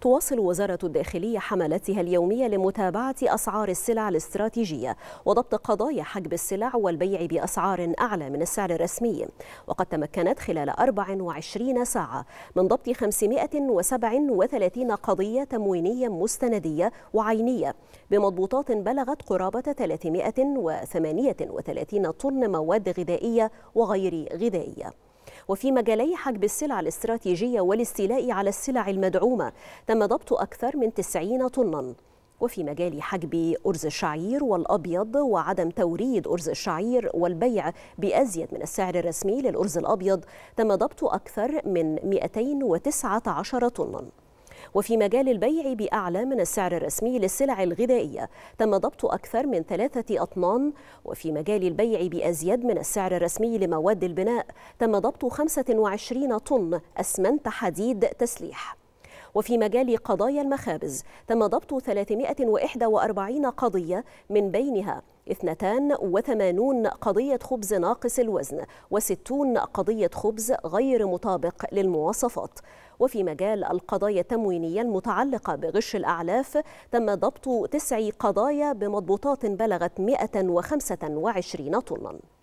تواصل وزارة الداخلية حملاتها اليومية لمتابعة أسعار السلع الاستراتيجية وضبط قضايا حجب السلع والبيع بأسعار أعلى من السعر الرسمي وقد تمكنت خلال 24 ساعة من ضبط 537 قضية تموينية مستندية وعينية بمضبوطات بلغت قرابة 338 طن مواد غذائية وغير غذائية وفي مجالي حجب السلع الاستراتيجية والاستيلاء على السلع المدعومة تم ضبط أكثر من 90 طناً وفي مجال حجب أرز الشعير والأبيض وعدم توريد أرز الشعير والبيع بأزيد من السعر الرسمي للأرز الأبيض تم ضبط أكثر من 219 طناً وفي مجال البيع بأعلى من السعر الرسمي للسلع الغذائية تم ضبط أكثر من ثلاثة أطنان وفي مجال البيع بأزيد من السعر الرسمي لمواد البناء تم ضبط 25 طن أسمنت حديد تسليح وفي مجال قضايا المخابز تم ضبط 341 قضية من بينها 82 قضية خبز ناقص الوزن و60 قضية خبز غير مطابق للمواصفات وفي مجال القضايا التموينية المتعلقة بغش الأعلاف تم ضبط تسع قضايا بمضبوطات بلغت 125 طناً